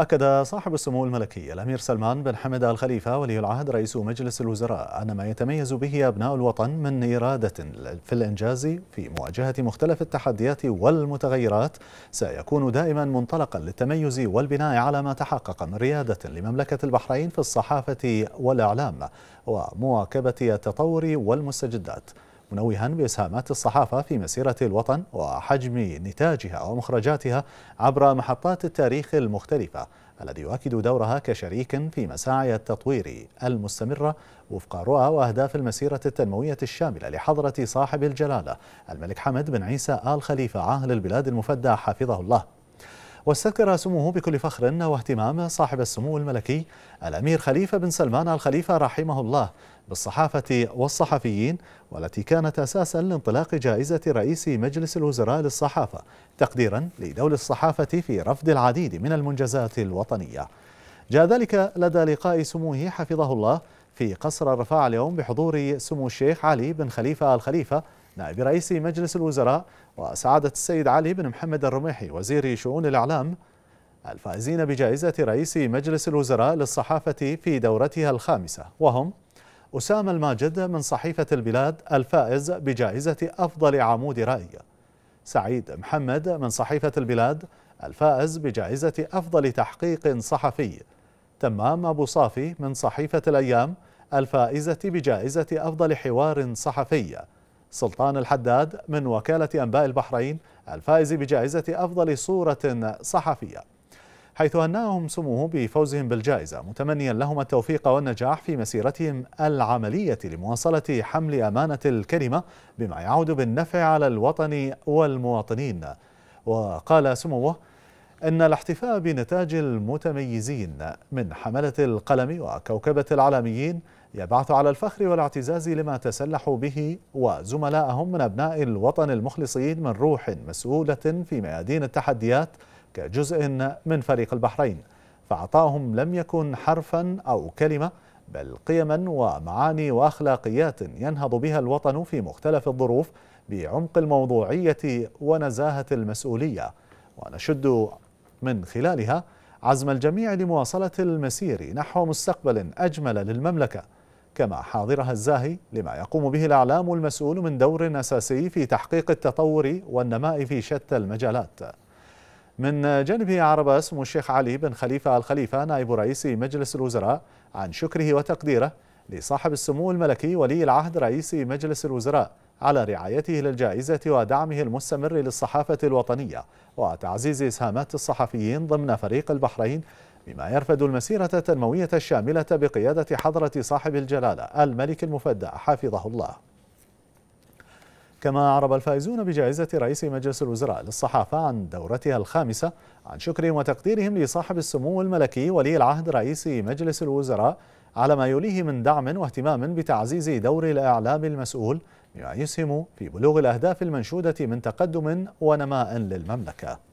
أكد صاحب السمو الملكي الأمير سلمان بن حمد الخليفة ولي العهد رئيس مجلس الوزراء أن ما يتميز به أبناء الوطن من إرادة في الإنجاز في مواجهة مختلف التحديات والمتغيرات سيكون دائما منطلقا للتميز والبناء على ما تحقق من ريادة لمملكة البحرين في الصحافة والإعلام ومواكبة التطور والمستجدات منوها بإسهامات الصحافة في مسيرة الوطن وحجم نتاجها ومخرجاتها عبر محطات التاريخ المختلفة الذي يؤكد دورها كشريك في مساعي التطوير المستمرة وفق رؤى وأهداف المسيرة التنموية الشاملة لحضرة صاحب الجلالة الملك حمد بن عيسى آل خليفة عاهل البلاد المفدى حفظه الله واستذكر سموه بكل فخر واهتمام صاحب السمو الملكي الأمير خليفة بن سلمان الخليفة رحمه الله بالصحافة والصحفيين والتي كانت أساسا لانطلاق جائزة رئيس مجلس الوزراء للصحافة تقديرا لدور الصحافة في رفض العديد من المنجزات الوطنية جاء ذلك لدى لقاء سموه حفظه الله في قصر الرفاع اليوم بحضور سمو الشيخ علي بن خليفة الخليفة نائب رئيس مجلس الوزراء وسعادة السيد علي بن محمد الرميحي وزير شؤون الإعلام الفائزين بجائزة رئيس مجلس الوزراء للصحافة في دورتها الخامسة وهم أسامة الماجد من صحيفة البلاد الفائز بجائزة أفضل عمود رأي سعيد محمد من صحيفة البلاد الفائز بجائزة أفضل تحقيق صحفي تمام أبو صافي من صحيفة الأيام الفائزة بجائزة أفضل حوار صحفي سلطان الحداد من وكالة أنباء البحرين الفائز بجائزة أفضل صورة صحفية حيث هنأهم سموه بفوزهم بالجائزة متمنيا لهم التوفيق والنجاح في مسيرتهم العملية لمواصلة حمل أمانة الكلمة بما يعود بالنفع على الوطن والمواطنين وقال سموه أن الاحتفاء بنتاج المتميزين من حملة القلم وكوكبة العالميين يبعث على الفخر والاعتزاز لما تسلحوا به وزملائهم من أبناء الوطن المخلصين من روح مسؤولة في ميادين التحديات كجزء من فريق البحرين فعطاهم لم يكن حرفا أو كلمة بل قيما ومعاني وأخلاقيات ينهض بها الوطن في مختلف الظروف بعمق الموضوعية ونزاهة المسؤولية ونشد من خلالها عزم الجميع لمواصلة المسير نحو مستقبل أجمل للمملكة كما حاضرها الزاهي لما يقوم به الإعلام المسؤول من دور أساسي في تحقيق التطور والنماء في شتى المجالات من جانبه عرب اسم الشيخ علي بن خليفة الخليفة نائب رئيس مجلس الوزراء عن شكره وتقديره لصاحب السمو الملكي ولي العهد رئيس مجلس الوزراء على رعايته للجائزة ودعمه المستمر للصحافة الوطنية وتعزيز إسهامات الصحفيين ضمن فريق البحرين بما يرفد المسيرة التنموية الشاملة بقيادة حضرة صاحب الجلالة الملك المفدى حفظه الله كما أعرب الفائزون بجائزة رئيس مجلس الوزراء للصحافة عن دورتها الخامسة عن شكرهم وتقديرهم لصاحب السمو الملكي ولي العهد رئيس مجلس الوزراء على ما يوليه من دعم واهتمام بتعزيز دور الإعلام المسؤول بما يسهم في بلوغ الأهداف المنشودة من تقدم ونماء للمملكة